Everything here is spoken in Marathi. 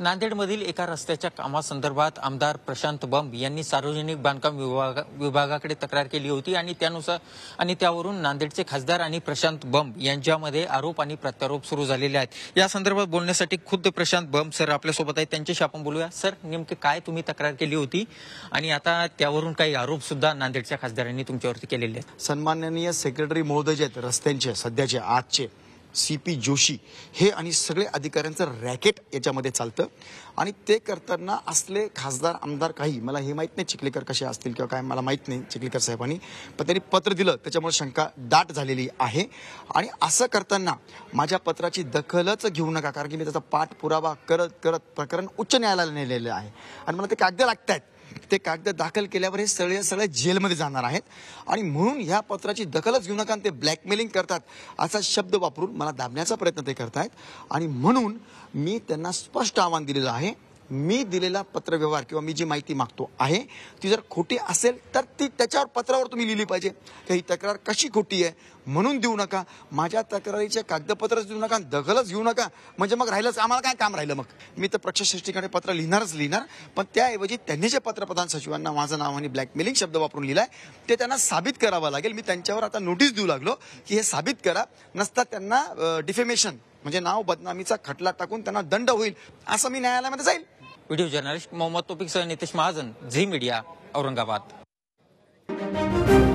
नांदेडमधील एका रस्त्याच्या कामासंदर्भात आमदार प्रशांत बंब यांनी सार्वजनिक बांधकाम विभागा विभागाकडे तक्रार केली होती आणि त्यानुसार आणि त्यावरून नांदेडचे खासदार आणि प्रशांत बंब यांच्यामध्ये आरोप आणि प्रत्यारोप सुरू झालेले आहेत या संदर्भात बोलण्यासाठी खुद्द प्रशांत बंब सर आपल्यासोबत आहेत त्यांच्याशी आपण बोलूया सर नेमके काय तुम्ही तक्रार केली होती आणि आता त्यावरून काही आरोप सुद्धा नांदेडच्या खासदारांनी तुमच्यावरती केलेले आहेत सन्माननीय सेक्रेटरी महोदय जे आहेत रस्त्यांचे सध्याचे आजचे सी पी जोशी हे आणि सगळे अधिकाऱ्यांचं रॅकेट याच्यामध्ये चालतं आणि ते करताना असले खासदार आमदार काही मला हे माहीत नाही चिखलीकर कसे असतील किंवा काय मला माहीत नाही चिखलीकर साहेबांनी पण त्यांनी पत्र दिलं त्याच्यामुळे शंका दाट झालेली आहे आणि असं करताना माझ्या पत्राची दखलच घेऊ नका कारण की मी त्याचा पाठपुरावा करत करत प्रकरण उच्च न्यायालयाला नेलेलं आहे आणि मला ते कागद लागत आहेत ते कागद दाखल केल्यावर हे सगळे सगळे जेलमध्ये जाणार आहेत आणि म्हणून ह्या पत्राची दखलच घेऊ नका ते ब्लॅकमेलिंग करतात असा शब्द वापरून मला दाबण्याचा प्रयत्न ते करतायत आणि म्हणून मी त्यांना स्पष्ट आव्हान दिलेलं आहे मी दिलेला पत्रव्यवहार किंवा मी जी माहिती मागतो आहे ती जर खोटी असेल तर ती त्याच्यावर पत्रावर तुम्ही लिहिली पाहिजे की ही तक्रार कशी खोटी आहे म्हणून देऊ नका माझ्या तक्रारीचे कागदपत्रच देऊ नका दखलच घेऊ नका म्हणजे मग राहिलंच आम्हाला काय काम राहिलं मग मी तर प्रक्षश्रेष्ठीकडे पत्र लिहिणारच लिहिणार पण त्याऐवजी त्यांनी जे पत्रप्रधान सचिवांना माझं नाव आणि ब्लॅकमेलिंग शब्द वापरून लिहिलाय ते त्यांना साबित करावं लागेल मी त्यांच्यावर आता नोटीस देऊ लागलो की हे साबित करा नसता त्यांना डिफेमेशन म्हणजे नाव बदनामीचा खटला टाकून त्यांना दंड होईल असं मी न्यायालयामध्ये जाईल व्हिडिओ जर्नलिस्ट मोहम्मद तोपिकसह नितेश महाजन झी मीडिया औरंगाबाद